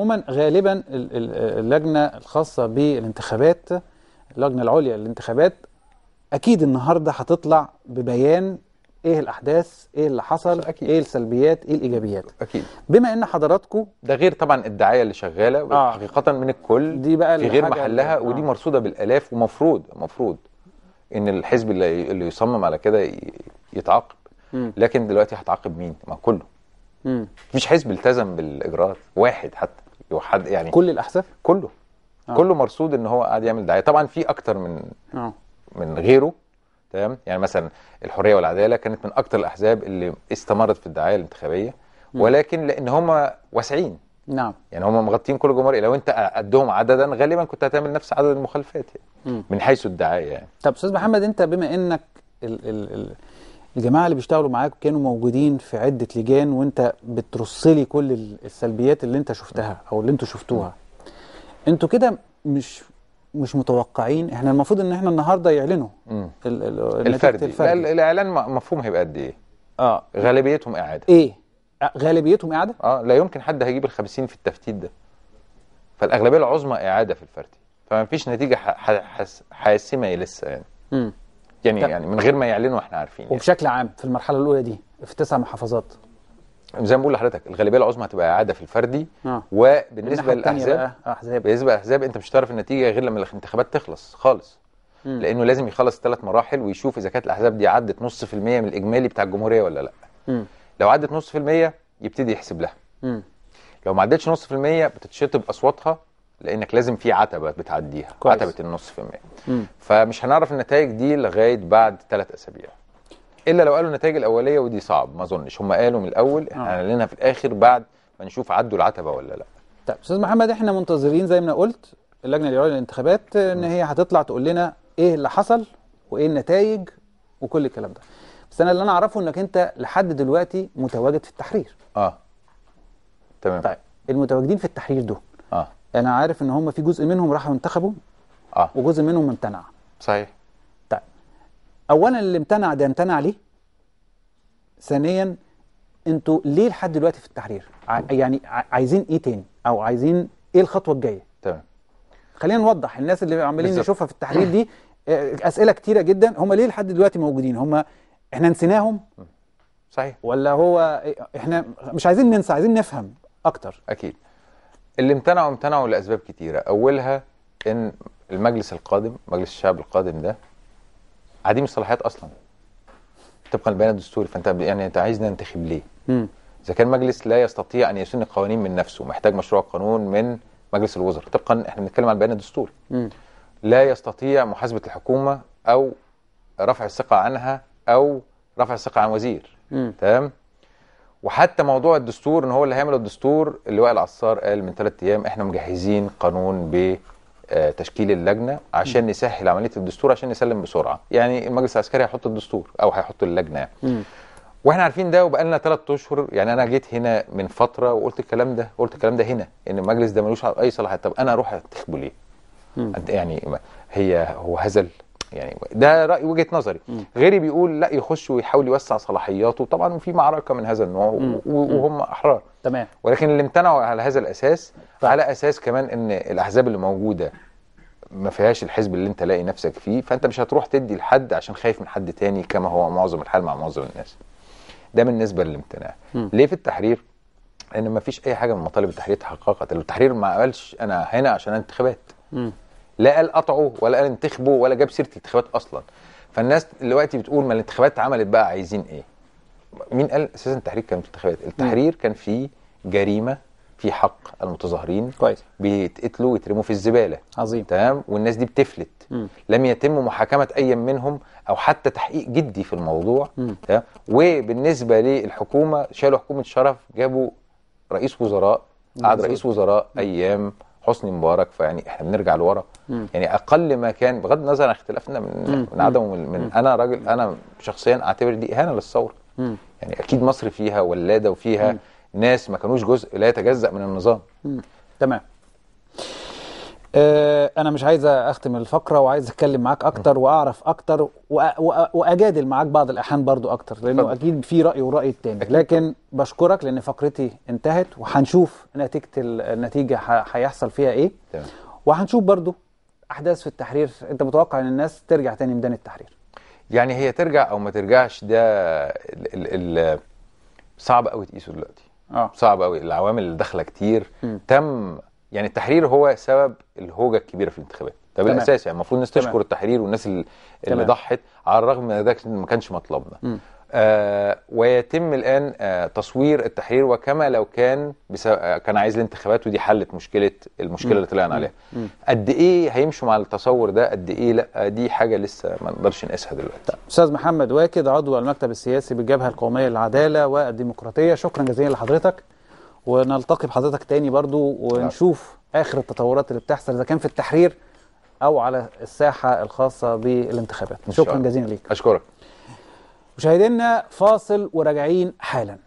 عموما غالبا اللجنه الخاصه بالانتخابات اللجنه العليا للانتخابات اكيد النهارده هتطلع ببيان ايه الاحداث ايه اللي حصل أكيد. ايه السلبيات ايه الايجابيات اكيد بما ان حضراتكم ده غير طبعا الدعايه اللي شغاله آه. حقيقه من الكل دي بقى في غير محلها آه. ودي مرصوده بالالاف ومفروض مفروض ان الحزب اللي, اللي يصمم على كده يتعاقب لكن دلوقتي هتعاقب مين ما كله مم. مش حزب التزم بالاجراءات واحد حتى يحد يعني كل الاحزاب كله أوه. كله مرصود ان هو قاعد يعمل دعايه طبعا في اكتر من آه. من غيره تمام يعني مثلا الحريه والعداله كانت من اكتر الاحزاب اللي استمرت في الدعايه الانتخابيه ولكن لان هم واسعين نعم يعني هم مغطين كل الجمهور لو انت قدهم عددا غالبا كنت هتعمل نفس عدد المخالفات يعني من حيث الدعايه يعني طب استاذ محمد انت بما انك ال ال ال الجماعة اللي بيشتغلوا معاك كانوا موجودين في عدة لجان وانت بترصلي كل السلبيات اللي انت شفتها او اللي انتوا شفتوها انتوا كده مش مش متوقعين احنا المفروض ان احنا النهارده يعلنوا ال ال الفردي, الفردي. لا الاعلان مفهوم هيبقى قد ايه اه غالبيتهم اعاده ايه غالبيتهم اعاده اه لا يمكن حد هيجيب ال50 في التفتيت ده فالاغلبيه العظمى اعاده في الفردي فما فيش نتيجه حاسمه لسه يعني امم يعني طب. يعني من غير ما يعلنوا احنا عارفين يعني. وبشكل عام في المرحله الاولى دي في تسع محافظات زي ما بقول لحضرتك الغالبيه العظمى هتبقى اعاده في الفردي آه. وبالنسبه للاحزاب احزاب بالنسبه للاحزاب انت مش هتعرف النتيجه غير لما الانتخابات تخلص خالص م. لانه لازم يخلص ثلاث مراحل ويشوف اذا كانت الاحزاب دي عدت نص في المية من الاجمالي بتاع الجمهوريه ولا لا م. لو عدت نص في المية يبتدي يحسب لها م. لو ما عدتش نص في المية بتتشطب اصواتها لانك لازم في عتبه بتعديها كويس. عتبه النص في المية فمش هنعرف النتائج دي لغايه بعد ثلاث اسابيع الا لو قالوا النتائج الاوليه ودي صعب ما اظنش هم قالوا من الاول احنا آه. لنا في الاخر بعد ما نشوف عدوا العتبه ولا لا طيب استاذ محمد احنا منتظرين زي ما انا قلت اللجنه العليا للانتخابات ان هي هتطلع تقول لنا ايه اللي حصل وايه النتائج وكل الكلام ده بس انا اللي انا اعرفه انك انت لحد دلوقتي متواجد في التحرير اه تمام طيب المتواجدين في التحرير دول اه انا عارف ان هم في جزء منهم راحوا انتخبوا اه وجزء منهم امتنع صحيح طيب اولا اللي امتنع ده امتنع ليه؟ ثانيا انتوا ليه لحد دلوقتي في التحرير؟ يعني عايزين ايه تاني؟ او عايزين ايه الخطوه الجايه؟ تمام خلينا نوضح الناس اللي عمالين نشوفها في التحرير دي آه، اسئله كتيره جدا هم ليه لحد دلوقتي موجودين؟ هم احنا نسيناهم؟ صحيح ولا هو احنا مش عايزين ننسى عايزين نفهم اكتر اكيد اللي امتنعوا امتنعوا لاسباب كتيره اولها ان المجلس القادم مجلس الشعب القادم ده عديم الصلاحيات اصلا طبقا للبيان الدستوري فانت يعني انت عايزنا ننتخب ليه؟ اذا كان مجلس لا يستطيع ان يسن قوانين من نفسه محتاج مشروع قانون من مجلس الوزراء طبقا احنا بنتكلم عن البيان الدستوري لا يستطيع محاسبه الحكومه او رفع الثقه عنها او رفع الثقه عن وزير تمام وحتى موضوع الدستور ان هو اللي هيعمل الدستور اللواء العصار قال من ثلاث ايام احنا مجهزين قانون ب آه، تشكيل اللجنه عشان نسهل عمليه الدستور عشان نسلم بسرعه يعني المجلس العسكري هيحط الدستور او هيحط اللجنه يعني واحنا عارفين ده وبقى لنا ثلاث اشهر يعني انا جيت هنا من فتره وقلت الكلام ده قلت الكلام ده هنا ان المجلس ده ملوش اي صلاحيات طب انا اروح انتخبه ليه؟ يعني هي هو هزل يعني ده راي وجهه نظري غيري بيقول لا يخش ويحاول يوسع صلاحياته طبعا وفي معركه من هذا النوع وهم احرار تمام ولكن اللي امتنعوا على هذا الاساس طبعا. على اساس كمان ان الاحزاب اللي موجوده ما فيهاش الحزب اللي انت لاقي نفسك فيه فانت مش هتروح تدي لحد عشان خايف من حد تاني كما هو معظم الحال مع معظم الناس ده بالنسبه للامتناع ليه في التحرير ان ما فيش اي حاجه من مطالب التحرير تحققت التحرير ما قالش انا هنا عشان انتخابات لا قال قطعه ولا قال انتخبه ولا جاب سيره الانتخابات اصلا فالناس دلوقتي بتقول ما الانتخابات اتعملت بقى عايزين ايه مين قال اساسا التحرير كان في الانتخابات التحرير كان في جريمه في حق المتظاهرين كويس بيتقتلوا ويترموا في الزباله عظيم تمام والناس دي بتفلت م. لم يتم محاكمه اي منهم او حتى تحقيق جدي في الموضوع تمام وبالنسبه للحكومه شالوا حكومه شرف جابوا رئيس وزراء قعد رئيس وزراء ايام حسني مبارك فيعني احنا بنرجع لورا يعني اقل ما كان بغض النظر عن اختلافنا من, من عدمه من, من انا راجل انا شخصيا اعتبر دي اهانه للثوره يعني اكيد مصر فيها ولاده وفيها ناس ما كانوش جزء لا يتجزا من النظام تمام آه، انا مش عايز اختم الفقره وعايز اتكلم معاك اكتر واعرف اكتر واجادل معاك بعض الاحيان برضو اكتر لانه فضل. اكيد في راي وراي التاني لكن بشكرك لان فقرتي انتهت وهنشوف نتيجه النتيجه هيحصل فيها ايه وهنشوف برضو احداث في التحرير انت متوقع ان الناس ترجع تاني ميدان التحرير يعني هي ترجع او ما ترجعش ده الـ الـ صعب قوي تقيسه دلوقتي اه صعب قوي العوامل اللي داخله كتير م. تم يعني التحرير هو سبب الهوجه الكبيره في الانتخابات ده بالاساس يعني المفروض الناس تشكر التحرير والناس اللي, اللي ضحت على الرغم من ده ما كانش مطلبنا آه ويتم الان آه تصوير التحرير وكما لو كان آه كان عايز الانتخابات ودي حلت مشكله المشكله مم. اللي طلعنا عليها قد ايه هيمشوا مع التصور ده قد ايه لا دي حاجه لسه ما نقدرش نقيسها دلوقتي طيب، استاذ محمد واكد عضو المكتب السياسي بالجبهه القوميه للعداله والديمقراطيه شكرا جزيلا لحضرتك ونلتقي بحضرتك تاني برضو ونشوف اخر التطورات اللي بتحصل اذا كان في التحرير او على الساحه الخاصه بالانتخابات شكرا جزيلا ليك اشكرك مشاهدينا فاصل وراجعين حالا